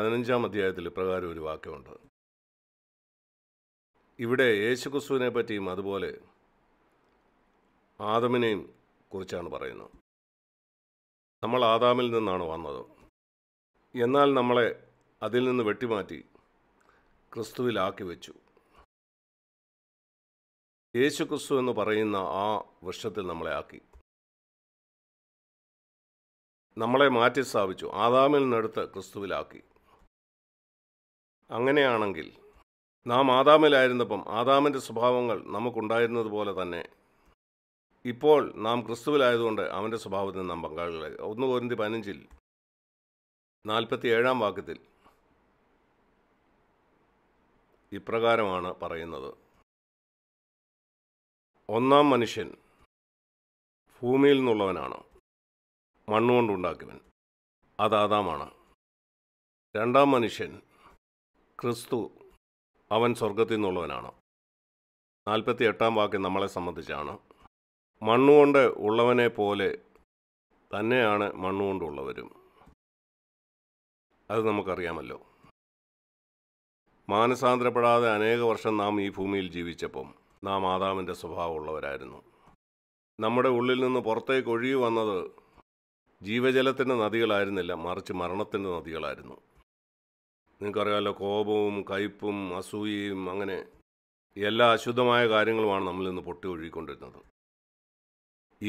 പതിനഞ്ചാം അധ്യായത്തിൽ ഇപ്രകാരം ഒരു വാക്യമുണ്ട് ഇവിടെ യേശുക്രിസ്തുവിനെ പറ്റിയും അതുപോലെ ആദമിനെയും കുറിച്ചാണ് പറയുന്നത് നമ്മൾ ആദാമിൽ നിന്നാണ് വന്നത് എന്നാൽ നമ്മളെ അതിൽ നിന്ന് വെട്ടിമാറ്റി ക്രിസ്തുവിലാക്കി വെച്ചു യേശു ക്രിസ്തു എന്ന് പറയുന്ന ആ വൃക്ഷത്തിൽ നമ്മളെ ആക്കി നമ്മളെ മാറ്റി സ്ഥാപിച്ചു ആദാമിൽ നിന്നെടുത്ത് ക്രിസ്തുവിലാക്കി അങ്ങനെയാണെങ്കിൽ നാം ആദാമിലായിരുന്നപ്പം ആദാമിൻ്റെ സ്വഭാവങ്ങൾ നമുക്കുണ്ടായിരുന്നതുപോലെ തന്നെ ഇപ്പോൾ നാം ക്രിസ്തുവിലായതുകൊണ്ട് അവൻ്റെ സ്വഭാവത്തിന് നാം പങ്കാളികളായി ഒന്ന് പോരിന്തി പതിനഞ്ചിൽ നാൽപ്പത്തി ഏഴാം വാക്യത്തിൽ ഇപ്രകാരമാണ് പറയുന്നത് ഒന്നാം മനുഷ്യൻ ഭൂമിയിൽ നിന്നുള്ളവനാണ് മണ്ണുകൊണ്ടുണ്ടാക്കിയവൻ അതാദാമാണ് ആദാമാണ് രണ്ടാം മനുഷ്യൻ ക്രിസ്തു അവൻ സ്വർഗത്തിൽ നിന്നുള്ളവനാണ് നാൽപ്പത്തി എട്ടാം വാക്യം നമ്മളെ സംബന്ധിച്ചാണ് മണ്ണുകൊണ്ട് ഉള്ളവനെ പോലെ തന്നെയാണ് മണ്ണുകൊണ്ടുള്ളവരും അത് നമുക്കറിയാമല്ലോ മാനസാന്തരപ്പെടാതെ അനേക വർഷം നാം ഈ ഭൂമിയിൽ ജീവിച്ചപ്പം നാം ആദാമിൻ്റെ സ്വഭാവമുള്ളവരായിരുന്നു നമ്മുടെ ഉള്ളിൽ നിന്ന് പുറത്തേക്ക് ഒഴുകി വന്നത് ജീവജലത്തിൻ്റെ നദികളായിരുന്നില്ല മറിച്ച് മരണത്തിൻ്റെ നദികളായിരുന്നു നിങ്ങൾക്കറിയാമല്ലോ കോപവും കയ്പും അസൂയയും അങ്ങനെ എല്ലാ അശുദ്ധമായ കാര്യങ്ങളുമാണ് നമ്മളിൽ നിന്ന് പൊട്ടി ഒഴുകിക്കൊണ്ടിരുന്നത്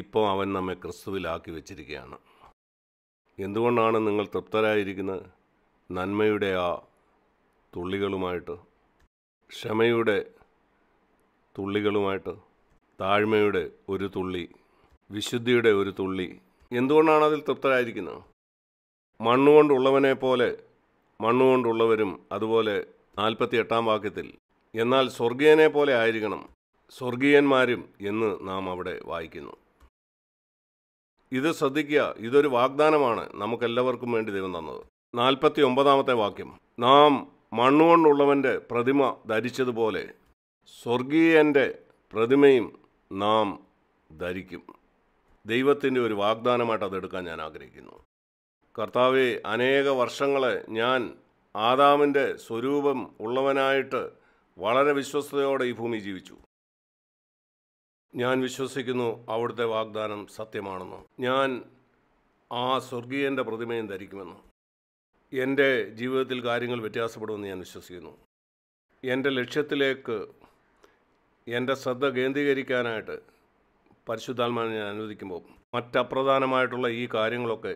ഇപ്പോൾ അവൻ നമ്മെ ക്രിസ്തുവിലാക്കി വെച്ചിരിക്കുകയാണ് എന്തുകൊണ്ടാണ് നിങ്ങൾ തൃപ്തരായിരിക്കുന്നത് നന്മയുടെ ആ തുള്ളികളുമായിട്ട് ക്ഷമയുടെ തുള്ളികളുമായിട്ട് താഴ്മയുടെ ഒരു തുള്ളി വിശുദ്ധിയുടെ ഒരു തുള്ളി എന്തുകൊണ്ടാണ് അതിൽ തൃപ്തരായിരിക്കുന്നത് മണ്ണുകൊണ്ടുള്ളവനെ പോലെ മണ്ണുകൊണ്ടുള്ളവരും അതുപോലെ നാൽപ്പത്തി എട്ടാം വാക്യത്തിൽ എന്നാൽ സ്വർഗീയനെ പോലെ ആയിരിക്കണം സ്വർഗീയന്മാരും എന്ന് നാം അവിടെ വായിക്കുന്നു ഇത് ശ്രദ്ധിക്കുക ഇതൊരു വാഗ്ദാനമാണ് നമുക്കെല്ലാവർക്കും വേണ്ടി ദൈവം തന്നത് നാൽപ്പത്തി ഒമ്പതാമത്തെ വാക്യം നാം മണ്ണുകൊണ്ടുള്ളവൻ്റെ പ്രതിമ ധരിച്ചതുപോലെ സ്വർഗീയൻ്റെ പ്രതിമയും നാം ധരിക്കും ദൈവത്തിൻ്റെ ഒരു വാഗ്ദാനമായിട്ട് അതെടുക്കാൻ ഞാൻ ആഗ്രഹിക്കുന്നു കർത്താവെ അനേക വർഷങ്ങളെ ഞാൻ ആദാമിൻ്റെ സ്വരൂപം ഉള്ളവനായിട്ട് വളരെ വിശ്വസ്തയോടെ ഈ ഭൂമി ജീവിച്ചു ഞാൻ വിശ്വസിക്കുന്നു അവിടുത്തെ വാഗ്ദാനം സത്യമാണെന്ന് ഞാൻ ആ സ്വർഗീയൻ്റെ പ്രതിമയും ധരിക്കുമെന്ന് എൻ്റെ ജീവിതത്തിൽ കാര്യങ്ങൾ വ്യത്യാസപ്പെടുമെന്ന് ഞാൻ വിശ്വസിക്കുന്നു എൻ്റെ ലക്ഷ്യത്തിലേക്ക് എൻ്റെ ശ്രദ്ധ കേന്ദ്രീകരിക്കാനായിട്ട് പരിശുദ്ധാത്മാവിനെ ഞാൻ അനുവദിക്കുമ്പോൾ മറ്റപ്രധാനമായിട്ടുള്ള ഈ കാര്യങ്ങളൊക്കെ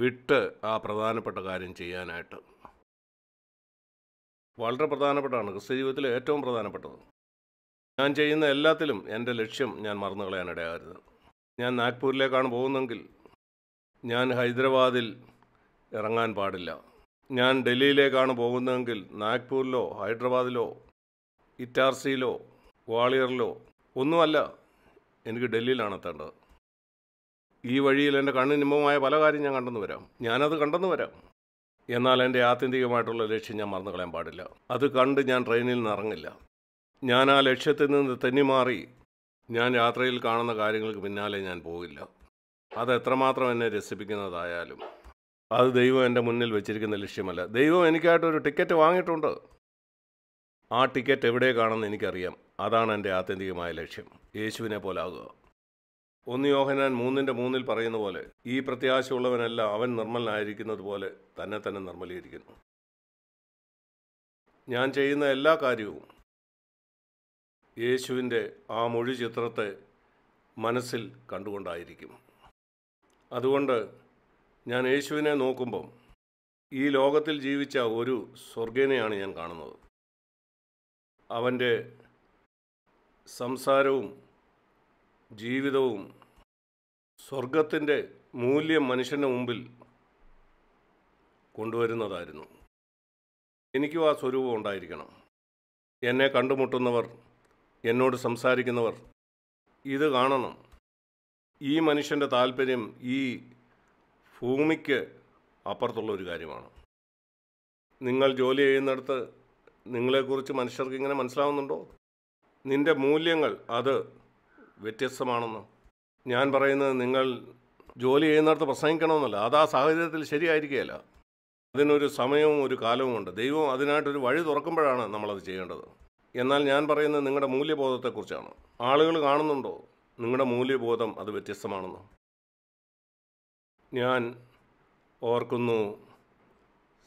വിട്ട് ആ പ്രധാനപ്പെട്ട കാര്യം ചെയ്യാനായിട്ട് വളരെ പ്രധാനപ്പെട്ടാണ് ക്രിസ്ത്യ ജീവിതത്തിലെ ഏറ്റവും പ്രധാനപ്പെട്ടത് ഞാൻ ചെയ്യുന്ന എല്ലാത്തിലും എൻ്റെ ലക്ഷ്യം ഞാൻ മറന്നു കളയാനിടയാകരുത് ഞാൻ നാഗ്പൂരിലേക്കാണ് പോകുന്നെങ്കിൽ ഞാൻ ഹൈദരാബാദിൽ ഇറങ്ങാൻ പാടില്ല ഞാൻ ഡൽഹിയിലേക്കാണ് പോകുന്നതെങ്കിൽ നാഗ്പൂരിലോ ഹൈദരാബാദിലോ ഇറ്റാർസിയിലോ ഗ്വാളിയറിലോ ഒന്നുമല്ല എനിക്ക് ഡൽഹിയിലാണ് എത്തേണ്ടത് ഈ വഴിയിൽ എൻ്റെ കണ്ണിനിമ്പമായ പല കാര്യം ഞാൻ കണ്ടെന്ന് വരാം ഞാനത് കണ്ടെന്ന് വരാം എന്നാൽ എൻ്റെ ആത്യന്തികമായിട്ടുള്ള ലക്ഷ്യം ഞാൻ മറന്നു കളയാൻ പാടില്ല അത് കണ്ട് ഞാൻ ട്രെയിനിൽ നിന്ന് ഇറങ്ങില്ല ഞാൻ ആ ലക്ഷ്യത്തിൽ നിന്ന് തെന്നിമാറി ഞാൻ യാത്രയിൽ കാണുന്ന കാര്യങ്ങൾക്ക് പിന്നാലെ ഞാൻ പോകില്ല അത് എത്രമാത്രം എന്നെ രസിപ്പിക്കുന്നതായാലും അത് ദൈവം എൻ്റെ മുന്നിൽ വെച്ചിരിക്കുന്ന ലക്ഷ്യമല്ല ദൈവം എനിക്കായിട്ടൊരു ടിക്കറ്റ് വാങ്ങിയിട്ടുണ്ട് ആ ടിക്കറ്റ് എവിടെ കാണുമെന്ന് എനിക്കറിയാം അതാണ് എൻ്റെ ആത്യന്തികമായ ലക്ഷ്യം യേശുവിനെ പോലാകുക ഒന്ന് യോഹനാൻ മൂന്നിൻ്റെ മൂന്നിൽ പറയുന്ന പോലെ ഈ പ്രത്യാശയുള്ളവനെല്ലാം അവൻ നിർമ്മലനായിരിക്കുന്നത് പോലെ തന്നെ തന്നെ നിർമ്മലീകരിക്കുന്നു ഞാൻ ചെയ്യുന്ന എല്ലാ കാര്യവും യേശുവിൻ്റെ ആ മൊഴി ചിത്രത്തെ മനസ്സിൽ കണ്ടുകൊണ്ടായിരിക്കും അതുകൊണ്ട് ഞാൻ യേശുവിനെ നോക്കുമ്പം ഈ ലോകത്തിൽ ജീവിച്ച ഒരു സ്വർഗീനെയാണ് ഞാൻ കാണുന്നത് അവൻ്റെ സംസാരവും ജീവിതവും സ്വർഗത്തിൻ്റെ മൂല്യം മനുഷ്യൻ്റെ മുമ്പിൽ കൊണ്ടുവരുന്നതായിരുന്നു എനിക്കും ആ സ്വരൂപം ഉണ്ടായിരിക്കണം എന്നെ കണ്ടുമുട്ടുന്നവർ എന്നോട് സംസാരിക്കുന്നവർ ഇത് കാണണം ഈ മനുഷ്യൻ്റെ താല്പര്യം ഈ ഭൂമിക്ക് അപ്പുറത്തുള്ള ഒരു കാര്യമാണ് നിങ്ങൾ ജോലി ചെയ്യുന്നിടത്ത് നിങ്ങളെക്കുറിച്ച് മനുഷ്യർക്ക് ഇങ്ങനെ മനസ്സിലാവുന്നുണ്ടോ നിൻ്റെ മൂല്യങ്ങൾ അത് വ്യത്യസ്തമാണെന്ന് ഞാൻ പറയുന്നത് നിങ്ങൾ ജോലി ചെയ്യുന്നിടത്ത് പ്രസംഗിക്കണമെന്നല്ല അത് ആ സാഹചര്യത്തിൽ ശരിയായിരിക്കുകയല്ല അതിനൊരു സമയവും ഒരു കാലവും ഉണ്ട് ദൈവം അതിനായിട്ടൊരു വഴി തുറക്കുമ്പോഴാണ് നമ്മളത് ചെയ്യേണ്ടത് എന്നാൽ ഞാൻ പറയുന്നത് നിങ്ങളുടെ മൂല്യബോധത്തെക്കുറിച്ചാണ് ആളുകൾ കാണുന്നുണ്ടോ നിങ്ങളുടെ മൂല്യബോധം അത് വ്യത്യസ്തമാണെന്ന് ഞാൻ ഓർക്കുന്നു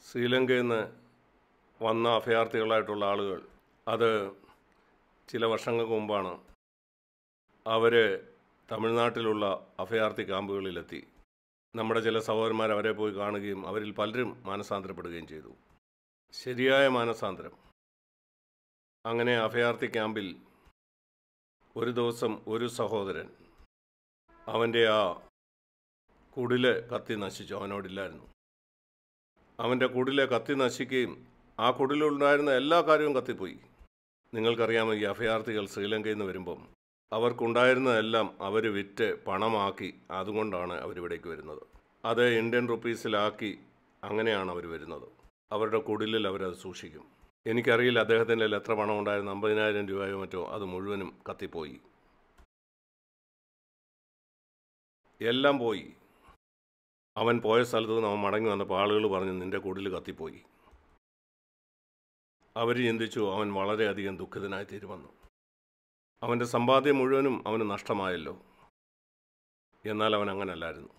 ശ്രീലങ്കയിൽ നിന്ന് വന്ന അഭയാർത്ഥികളായിട്ടുള്ള ആളുകൾ അത് ചില വർഷങ്ങൾക്ക് മുമ്പാണ് അവർ തമിഴ്നാട്ടിലുള്ള അഭയാർത്ഥി ക്യാമ്പുകളിലെത്തി നമ്മുടെ ചില സഹോദരന്മാർ അവരെ പോയി കാണുകയും അവരിൽ പലരും മാനസാന്തരപ്പെടുകയും ചെയ്തു ശരിയായ മാനസാന്തരം അങ്ങനെ അഭയാർത്ഥി ക്യാമ്പിൽ ഒരു ദിവസം ഒരു സഹോദരൻ അവൻ്റെ ആ കുടില് കത്തി നശിച്ചു അവനോടില്ലായിരുന്നു അവൻ്റെ കുടിലെ കത്തി നശിക്കുകയും ആ കുടിലുണ്ടായിരുന്ന എല്ലാ കാര്യവും കത്തിപ്പോയി നിങ്ങൾക്കറിയാമോ ഈ അഭയാർത്ഥികൾ ശ്രീലങ്കയിൽ നിന്ന് വരുമ്പം അവർക്കുണ്ടായിരുന്നതെല്ലാം അവർ വിറ്റ് പണമാക്കി അതുകൊണ്ടാണ് അവരിവിടേക്ക് വരുന്നത് അത് ഇന്ത്യൻ റുപ്പീസിലാക്കി അങ്ങനെയാണ് അവർ വരുന്നത് അവരുടെ കുടിലിൽ അവരത് സൂക്ഷിക്കും എനിക്കറിയില്ല അദ്ദേഹത്തിൻ്റെ എത്ര പണം ഉണ്ടായിരുന്നു അമ്പതിനായിരം രൂപയോ മറ്റോ അത് മുഴുവനും കത്തിപ്പോയി എല്ലാം പോയി അവൻ പോയ സ്ഥലത്ത് നിന്ന് അവൻ മടങ്ങി വന്നപ്പോൾ ആളുകൾ പറഞ്ഞു നിൻ്റെ കുടിൽ കത്തിപ്പോയി അവർ ചിന്തിച്ചു അവൻ വളരെയധികം ദുഃഖിതനായി തീരുമെന്നു അവൻ്റെ സമ്പാദ്യം മുഴുവനും അവന് നഷ്ടമായല്ലോ എന്നാൽ അവൻ അങ്ങനല്ലായിരുന്നു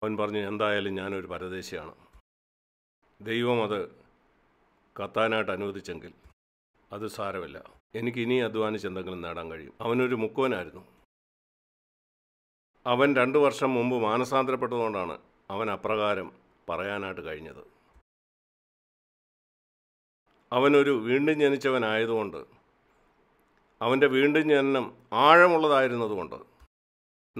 അവൻ പറഞ്ഞു എന്തായാലും ഞാനൊരു പരദേശിയാണ് ദൈവം അത് കത്താനായിട്ട് അനുവദിച്ചെങ്കിൽ അത് സാരമില്ല എനിക്ക് ഇനി അധ്വാനിച്ച് എന്തെങ്കിലും നേടാൻ കഴിയും അവനൊരു മുക്കോനായിരുന്നു അവൻ രണ്ടു വർഷം മുമ്പ് മാനസാന്തരപ്പെട്ടതുകൊണ്ടാണ് അവൻ അപ്രകാരം പറയാനായിട്ട് കഴിഞ്ഞത് അവനൊരു വീണ്ടും ജനിച്ചവനായതുകൊണ്ട് അവൻ്റെ വീണ്ടും ജനനം ആഴമുള്ളതായിരുന്നതുകൊണ്ട്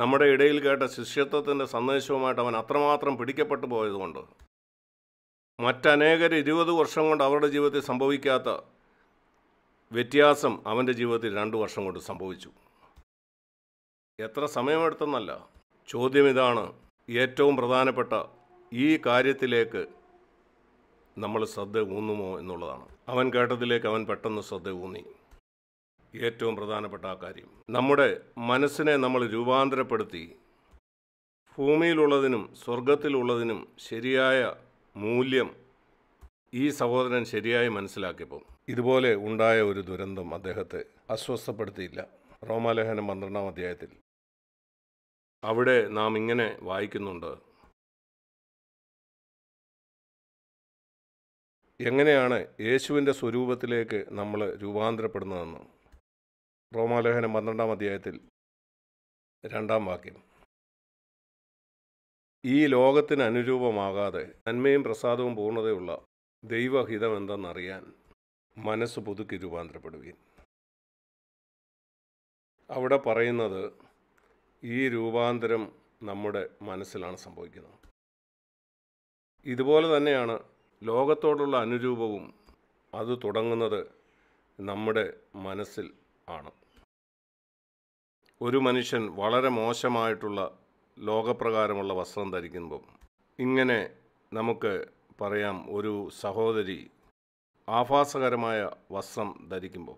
നമ്മുടെ ഇടയിൽ കേട്ട ശിഷ്യത്വത്തിൻ്റെ സന്ദേശവുമായിട്ട് അവൻ അത്രമാത്രം പിടിക്കപ്പെട്ടു പോയതുകൊണ്ട് മറ്റനേകർ ഇരുപത് വർഷം കൊണ്ട് അവരുടെ ജീവിതത്തിൽ സംഭവിക്കാത്ത വ്യത്യാസം അവൻ്റെ ജീവിതത്തിൽ രണ്ട് വർഷം കൊണ്ട് സംഭവിച്ചു എത്ര സമയമെടുത്തെന്നല്ല ചോദ്യം ഇതാണ് ഏറ്റവും പ്രധാനപ്പെട്ട ഈ കാര്യത്തിലേക്ക് നമ്മൾ ശ്രദ്ധ ഊന്നുമോ എന്നുള്ളതാണ് അവൻ കേട്ടതിലേക്ക് അവൻ പെട്ടെന്ന് ശ്രദ്ധ ഊന്നി ഏറ്റവും പ്രധാനപ്പെട്ട ആ കാര്യം നമ്മുടെ മനസ്സിനെ നമ്മൾ രൂപാന്തരപ്പെടുത്തി ഭൂമിയിലുള്ളതിനും സ്വർഗത്തിലുള്ളതിനും ശരിയായ മൂല്യം ഈ സഹോദരൻ ശരിയായി മനസ്സിലാക്കിയപ്പോൾ ഇതുപോലെ ഉണ്ടായ ഒരു ദുരന്തം അദ്ദേഹത്തെ അസ്വസ്ഥപ്പെടുത്തിയില്ല റോമാലേഖനം പന്ത്രണ്ടാം അധ്യായത്തിൽ അവിടെ നാം ഇങ്ങനെ വായിക്കുന്നുണ്ട് എങ്ങനെയാണ് യേശുവിൻ്റെ സ്വരൂപത്തിലേക്ക് നമ്മൾ രൂപാന്തരപ്പെടുന്നതെന്ന് റോമാലേഖനം പന്ത്രണ്ടാം അധ്യായത്തിൽ രണ്ടാം വാക്യം ഈ ലോകത്തിന് അനുരൂപമാകാതെ നന്മയും പ്രസാദവും പൂർണ്ണതയുള്ള ദൈവഹിതം എന്തെന്നറിയാൻ മനസ്സ് പുതുക്കി രൂപാന്തരപ്പെടുകയും അവിടെ പറയുന്നത് ഈ രൂപാന്തരം നമ്മുടെ മനസ്സിലാണ് സംഭവിക്കുന്നത് ഇതുപോലെ തന്നെയാണ് ലോകത്തോടുള്ള അനുരൂപവും അത് തുടങ്ങുന്നത് നമ്മുടെ മനസ്സിൽ ആണ് ഒരു മനുഷ്യൻ വളരെ മോശമായിട്ടുള്ള ലോകപ്രകാരമുള്ള വസ്ത്രം ധരിക്കുമ്പം ഇങ്ങനെ നമുക്ക് പറയാം ഒരു സഹോദരി ആഭാസകരമായ വസ്ത്രം ധരിക്കുമ്പോൾ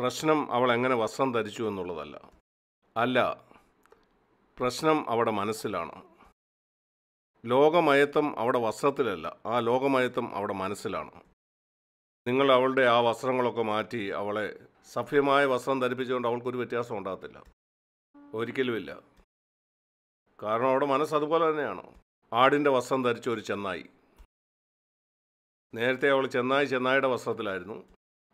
പ്രശ്നം അവൾ എങ്ങനെ വസ്ത്രം ധരിച്ചു എന്നുള്ളതല്ല അല്ല പ്രശ്നം അവിടെ മനസ്സിലാണ് ലോകമയത്വം അവിടെ വസ്ത്രത്തിലല്ല ആ ലോകമയത്വം അവിടെ മനസ്സിലാണ് നിങ്ങൾ അവളുടെ ആ വസ്ത്രങ്ങളൊക്കെ മാറ്റി അവളെ സഭ്യമായ വസ്ത്രം ധരിപ്പിച്ചുകൊണ്ട് അവൾക്കൊരു വ്യത്യാസം ഉണ്ടാകത്തില്ല ഒരിക്കലുമില്ല കാരണം അവിടെ മനസ്സ് അതുപോലെ തന്നെയാണ് ആടിൻ്റെ വസ്ത്രം ധരിച്ച ഒരു ചെന്നായി നേരത്തെ അവൾ ചെന്നായി ചെന്നായിയുടെ വസ്ത്രത്തിലായിരുന്നു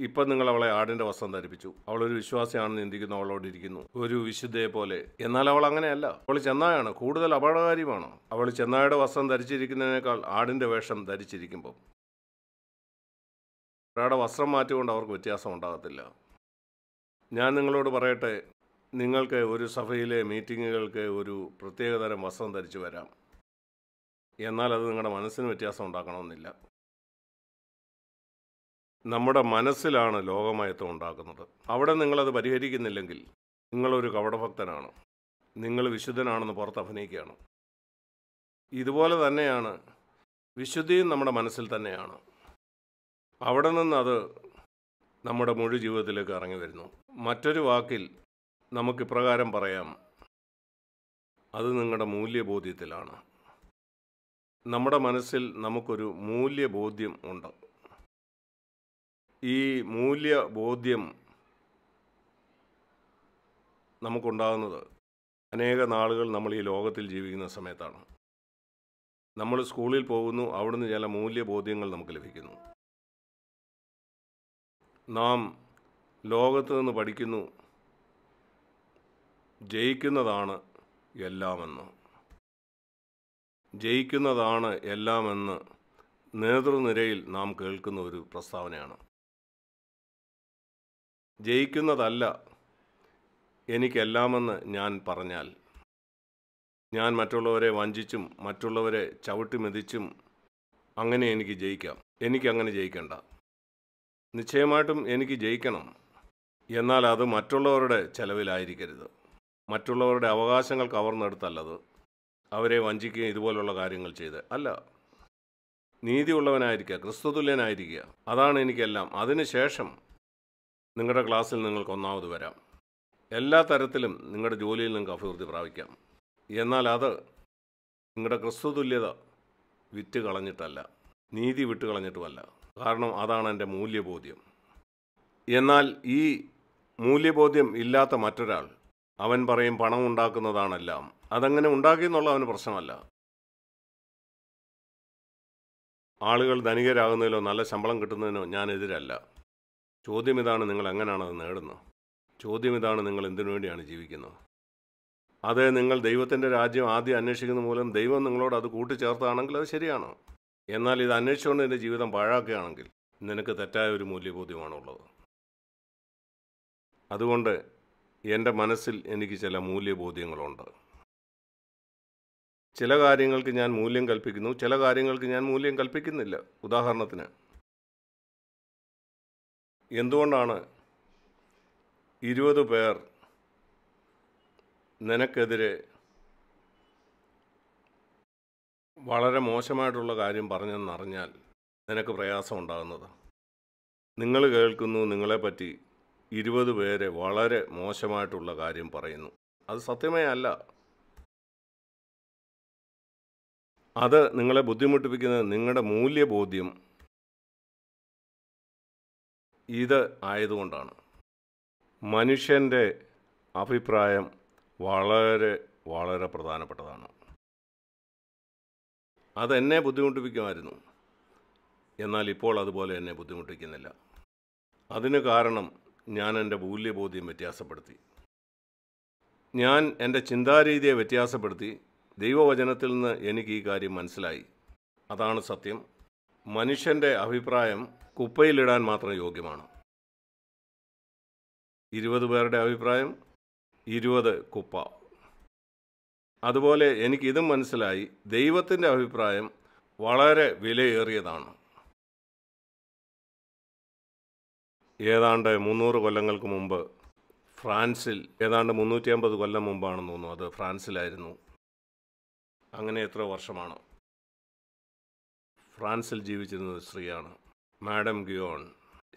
ഇപ്പം നിങ്ങൾ അവളെ ആടിൻ്റെ വസ്ത്രം ധരിപ്പിച്ചു അവളൊരു വിശ്വാസിയാണെന്ന് ചിന്തിക്കുന്നു അവളോട് ഇരിക്കുന്നു ഒരു വിശുദ്ധയെ പോലെ എന്നാൽ അവൾ അങ്ങനെയല്ല അവൾ ചെന്നായാണ് കൂടുതൽ അപകടകാരിയുമാണ് അവൾ ചെന്നായുടെ വസ്ത്രം ധരിച്ചിരിക്കുന്നതിനേക്കാൾ ആടിൻ്റെ വേഷം ധരിച്ചിരിക്കുമ്പോൾ ഒരാളുടെ വസ്ത്രം മാറ്റിക്കൊണ്ട് അവർക്ക് വ്യത്യാസം ഉണ്ടാകത്തില്ല ഞാൻ നിങ്ങളോട് പറയട്ടെ നിങ്ങൾക്ക് ഒരു സഭയിലെ മീറ്റിങ്ങുകൾക്ക് ഒരു പ്രത്യേകതരം വസ്ത്രം ധരിച്ചു വരാം എന്നാൽ അത് നിങ്ങളുടെ മനസ്സിന് വ്യത്യാസം ഉണ്ടാക്കണമെന്നില്ല നമ്മുടെ മനസ്സിലാണ് ലോകമയത്വം ഉണ്ടാക്കുന്നത് അവിടെ നിങ്ങളത് പരിഹരിക്കുന്നില്ലെങ്കിൽ നിങ്ങളൊരു കവടഭക്തനാണ് നിങ്ങൾ വിശുദ്ധനാണെന്ന് പുറത്ത് അഭിനയിക്കുകയാണ് ഇതുപോലെ തന്നെയാണ് വിശുദ്ധിയും നമ്മുടെ മനസ്സിൽ തന്നെയാണ് അവിടെ നിന്ന് അത് നമ്മുടെ മുഴു ജീവിതത്തിലേക്ക് ഇറങ്ങി വരുന്നു മറ്റൊരു വാക്കിൽ നമുക്കിപ്രകാരം പറയാം അത് നിങ്ങളുടെ മൂല്യബോധ്യത്തിലാണ് നമ്മുടെ മനസ്സിൽ നമുക്കൊരു മൂല്യബോധ്യം ഉണ്ട് ഈ മൂല്യബോധ്യം നമുക്കുണ്ടാകുന്നത് അനേക നാളുകൾ നമ്മൾ ഈ ലോകത്തിൽ ജീവിക്കുന്ന സമയത്താണ് നമ്മൾ സ്കൂളിൽ പോകുന്നു അവിടുന്ന് ചില മൂല്യബോധ്യങ്ങൾ നമുക്ക് ലഭിക്കുന്നു നാം ലോകത്ത് നിന്ന് പഠിക്കുന്നു ജയിക്കുന്നതാണ് എല്ലാമെന്ന് ജയിക്കുന്നതാണ് എല്ലാമെന്ന് നേതൃനിരയിൽ നാം കേൾക്കുന്ന ഒരു പ്രസ്താവനയാണ് ജയിക്കുന്നതല്ല എനിക്കെല്ലാമെന്ന് ഞാൻ പറഞ്ഞാൽ ഞാൻ മറ്റുള്ളവരെ വഞ്ചിച്ചും മറ്റുള്ളവരെ ചവിട്ടി മെതിച്ചും അങ്ങനെ എനിക്ക് ജയിക്കാം എനിക്കങ്ങനെ ജയിക്കണ്ട നിശ്ചയമായിട്ടും എനിക്ക് ജയിക്കണം എന്നാൽ അത് മറ്റുള്ളവരുടെ ചെലവിലായിരിക്കരുത് മറ്റുള്ളവരുടെ അവകാശങ്ങൾ കവർന്നെടുത്തല്ലത് അവരെ വഞ്ചിക്കുകയും ഇതുപോലുള്ള കാര്യങ്ങൾ ചെയ്ത് അല്ല നീതിയുള്ളവനായിരിക്കുക ക്രിസ്തുതുല്യനായിരിക്കുക അതാണ് എനിക്കെല്ലാം അതിനുശേഷം നിങ്ങളുടെ ക്ലാസ്സിൽ നിങ്ങൾക്ക് ഒന്നാമത് വരാം എല്ലാ തരത്തിലും നിങ്ങളുടെ ജോലിയിൽ നിങ്ങൾക്ക് അഭിവൃദ്ധി പ്രാപിക്കാം എന്നാൽ അത് നിങ്ങളുടെ ക്രിസ്തുതുല്യത വിറ്റ് കളഞ്ഞിട്ടല്ല നീതി വിട്ട് കളഞ്ഞിട്ടുമല്ല കാരണം അതാണ് എൻ്റെ മൂല്യബോധ്യം എന്നാൽ ഈ മൂല്യബോധ്യം ഇല്ലാത്ത മറ്റൊരാൾ അവൻ പറയും പണം ഉണ്ടാക്കുന്നതാണെല്ലാം അതങ്ങനെ എന്നുള്ള അവന് പ്രശ്നമല്ല ആളുകൾ ധനികരാകുന്നതിലോ നല്ല ശമ്പളം കിട്ടുന്നതിനോ ഞാൻ എതിരല്ല ചോദ്യം ഇതാണ് നിങ്ങൾ എങ്ങനെയാണ് നേടുന്നത് ചോദ്യം ഇതാണ് നിങ്ങൾ എന്തിനു വേണ്ടിയാണ് ജീവിക്കുന്നത് അത് നിങ്ങൾ ദൈവത്തിൻ്റെ രാജ്യം ആദ്യം അന്വേഷിക്കുന്ന മൂലം ദൈവം നിങ്ങളോട് അത് കൂട്ടിച്ചേർത്താണെങ്കിൽ അത് ശരിയാണോ എന്നാൽ ഇത് അന്വേഷിച്ചുകൊണ്ട് എൻ്റെ ജീവിതം പാഴാക്കുകയാണെങ്കിൽ നിനക്ക് തെറ്റായ ഒരു മൂല്യബോധ്യമാണുള്ളത് അതുകൊണ്ട് എൻ്റെ മനസ്സിൽ എനിക്ക് ചില മൂല്യബോധ്യങ്ങളുണ്ട് ചില കാര്യങ്ങൾക്ക് ഞാൻ മൂല്യം കൽപ്പിക്കുന്നു ചില കാര്യങ്ങൾക്ക് ഞാൻ മൂല്യം കൽപ്പിക്കുന്നില്ല ഉദാഹരണത്തിന് എന്തുകൊണ്ടാണ് ഇരുപത് പേർ നിനക്കെതിരെ വളരെ മോശമായിട്ടുള്ള കാര്യം പറഞ്ഞെന്നറിഞ്ഞാൽ നിനക്ക് പ്രയാസം ഉണ്ടാകുന്നത് നിങ്ങൾ കേൾക്കുന്നു നിങ്ങളെപ്പറ്റി ഇരുപത് പേരെ വളരെ മോശമായിട്ടുള്ള കാര്യം പറയുന്നു അത് സത്യമേ അല്ല അത് നിങ്ങളെ ബുദ്ധിമുട്ടിപ്പിക്കുന്നത് നിങ്ങളുടെ മൂല്യബോധ്യം ഇത് ആയതുകൊണ്ടാണ് മനുഷ്യൻ്റെ അഭിപ്രായം വളരെ വളരെ പ്രധാനപ്പെട്ടതാണ് അതെന്നെ ബുദ്ധിമുട്ടിപ്പിക്കുമായിരുന്നു എന്നാൽ ഇപ്പോൾ അതുപോലെ എന്നെ ബുദ്ധിമുട്ടിക്കുന്നില്ല അതിന് കാരണം ഞാൻ എൻ്റെ മൂല്യബോധ്യം വ്യത്യാസപ്പെടുത്തി ഞാൻ എൻ്റെ ചിന്താരീതിയെ വ്യത്യാസപ്പെടുത്തി ദൈവവചനത്തിൽ നിന്ന് എനിക്ക് ഈ കാര്യം മനസ്സിലായി അതാണ് സത്യം മനുഷ്യൻ്റെ അഭിപ്രായം കുപ്പയിലിടാൻ മാത്രം യോഗ്യമാണ് ഇരുപത് പേരുടെ അഭിപ്രായം ഇരുപത് കുപ്പ അതുപോലെ എനിക്കിതും മനസ്സിലായി ദൈവത്തിൻ്റെ അഭിപ്രായം വളരെ വിലയേറിയതാണ് ഏതാണ്ട് മുന്നൂറ് കൊല്ലങ്ങൾക്ക് മുമ്പ് ഫ്രാൻസിൽ ഏതാണ്ട് മുന്നൂറ്റി അമ്പത് കൊല്ലം മുമ്പാണെന്ന് തോന്നുന്നു അത് ഫ്രാൻസിലായിരുന്നു അങ്ങനെ എത്ര വർഷമാണ് ഫ്രാൻസിൽ ജീവിച്ചിരുന്നത് സ്ത്രീയാണ് മാഡം ഗിയോൺ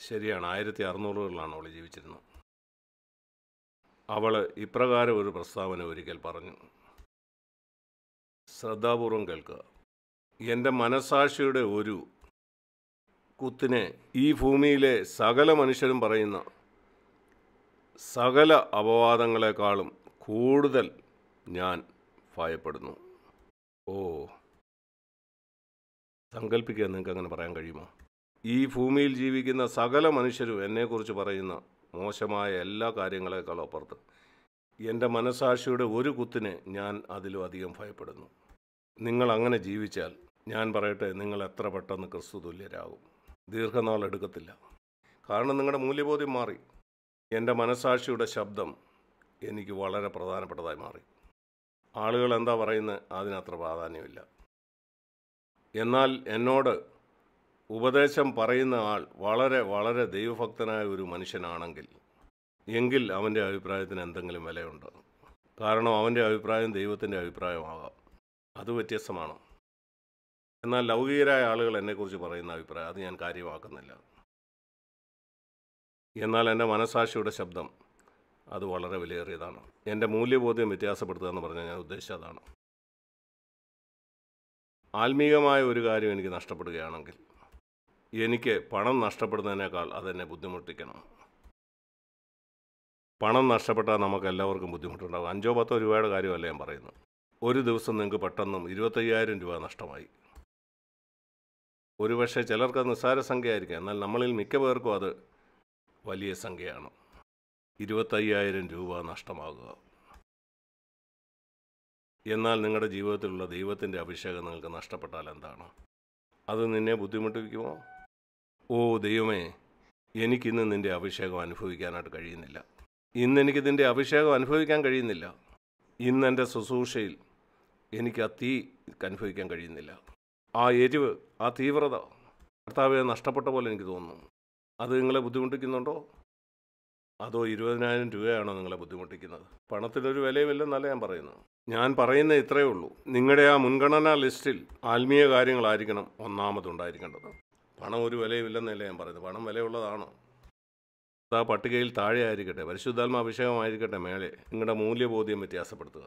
ശരിയാണ് ആയിരത്തി അറുന്നൂറുകളിലാണ് അവൾ ജീവിച്ചിരുന്നത് അവൾ ഇപ്രകാരം ഒരു പ്രസ്താവന ഒരിക്കൽ പറഞ്ഞു ശ്രദ്ധാപൂർവം കേൾക്കുക എൻ്റെ മനസാക്ഷിയുടെ ഒരു കുത്തിനെ ഈ ഭൂമിയിലെ സകല മനുഷ്യരും പറയുന്ന സകല അപവാദങ്ങളെക്കാളും കൂടുതൽ ഞാൻ ഭയപ്പെടുന്നു ഓ സങ്കല്പിക്കുക നിങ്ങൾക്ക് അങ്ങനെ പറയാൻ കഴിയുമോ ഈ ഭൂമിയിൽ ജീവിക്കുന്ന സകല മനുഷ്യരും എന്നെക്കുറിച്ച് പറയുന്ന മോശമായ എല്ലാ കാര്യങ്ങളെക്കാളും അപ്പുറത്ത് എൻ്റെ മനസാക്ഷിയുടെ ഒരു കുത്തിന് ഞാൻ അതിലും അധികം ഭയപ്പെടുന്നു നിങ്ങൾ അങ്ങനെ ജീവിച്ചാൽ ഞാൻ പറയട്ടെ നിങ്ങൾ എത്ര പെട്ടെന്ന് ക്രിസ്തു തുല്യരാകും ദീർഘനാൾ എടുക്കത്തില്ല കാരണം നിങ്ങളുടെ മൂല്യബോധ്യം മാറി എൻ്റെ മനസാക്ഷിയുടെ ശബ്ദം എനിക്ക് വളരെ പ്രധാനപ്പെട്ടതായി മാറി ആളുകൾ എന്താ പറയുന്നത് അതിനത്ര പ്രാധാന്യമില്ല എന്നാൽ എന്നോട് ഉപദേശം പറയുന്ന ആൾ വളരെ വളരെ ദൈവഭക്തനായ ഒരു മനുഷ്യനാണെങ്കിൽ എങ്കിൽ അവൻ്റെ അഭിപ്രായത്തിന് എന്തെങ്കിലും വിലയുണ്ട് കാരണം അവൻ്റെ അഭിപ്രായം ദൈവത്തിൻ്റെ അഭിപ്രായമാകാം അത് വ്യത്യസ്തമാണ് എന്നാൽ ലൗകികരായ ആളുകൾ എന്നെക്കുറിച്ച് പറയുന്ന അഭിപ്രായം അത് ഞാൻ കാര്യമാക്കുന്നില്ല എന്നാൽ എൻ്റെ മനസാക്ഷിയുടെ ശബ്ദം അത് വളരെ വിലയേറിയതാണ് എൻ്റെ മൂല്യബോധ്യം വ്യത്യാസപ്പെടുത്തുക എന്ന് പറഞ്ഞാൽ ഞാൻ ഉദ്ദേശിച്ച അതാണ് ആത്മീകമായ ഒരു കാര്യം എനിക്ക് നഷ്ടപ്പെടുകയാണെങ്കിൽ എനിക്ക് പണം നഷ്ടപ്പെടുന്നതിനേക്കാൾ അതെന്നെ ബുദ്ധിമുട്ടിക്കണം പണം നഷ്ടപ്പെട്ടാൽ നമുക്ക് എല്ലാവർക്കും ബുദ്ധിമുട്ടുണ്ടാകും അഞ്ചോ പത്തോ രൂപയുടെ കാര്യമല്ല ഞാൻ പറയുന്നത് ഒരു ദിവസം നിങ്ങൾക്ക് പെട്ടെന്നും ഇരുപത്തയ്യായിരം രൂപ നഷ്ടമായി ഒരുപക്ഷെ ചിലർക്ക് നിസ്സാര ആയിരിക്കാം എന്നാൽ നമ്മളിൽ മിക്ക പേർക്കും അത് വലിയ സംഖ്യയാണ് ഇരുപത്തയ്യായിരം രൂപ നഷ്ടമാകുക എന്നാൽ നിങ്ങളുടെ ജീവിതത്തിലുള്ള ദൈവത്തിൻ്റെ അഭിഷേകം നിങ്ങൾക്ക് നഷ്ടപ്പെട്ടാൽ എന്താണ് അത് നിന്നെ ബുദ്ധിമുട്ടിക്കുമോ ഓ ദൈവമേ എനിക്കിന്ന് നിൻ്റെ അഭിഷേകം അനുഭവിക്കാനായിട്ട് കഴിയുന്നില്ല ഇന്ന് എനിക്കിതിൻ്റെ അഭിഷേകം അനുഭവിക്കാൻ കഴിയുന്നില്ല ഇന്ന് എൻ്റെ ശുശ്രൂഷയിൽ എനിക്ക് ആ തീ അനുഭവിക്കാൻ കഴിയുന്നില്ല ആ എരിവ് ആ തീവ്രത കർത്താവെ നഷ്ടപ്പെട്ട പോലെ എനിക്ക് തോന്നുന്നു അത് നിങ്ങളെ ബുദ്ധിമുട്ടിക്കുന്നുണ്ടോ അതോ ഇരുപതിനായിരം രൂപയാണോ നിങ്ങളെ ബുദ്ധിമുട്ടിക്കുന്നത് പണത്തിനൊരു വിലയുമില്ലെന്നല്ല ഞാൻ പറയുന്നു ഞാൻ പറയുന്ന ഇത്രയേ ഉള്ളൂ നിങ്ങളുടെ ആ മുൻഗണനാ ലിസ്റ്റിൽ ആത്മീയ കാര്യങ്ങളായിരിക്കണം ഒന്നാമതുണ്ടായിരിക്കേണ്ടത് പണം ഒരു വിലയുമില്ലെന്നല്ല ഞാൻ പറയുന്നത് പണം വിലയുള്ളതാണ് ആ പട്ടികയിൽ താഴെ ആയിരിക്കട്ടെ പരിശുദ്ധാത്മാഭിഷേകമായിരിക്കട്ടെ മേലെ നിങ്ങളുടെ മൂല്യബോധ്യം വ്യത്യാസപ്പെടുത്തുക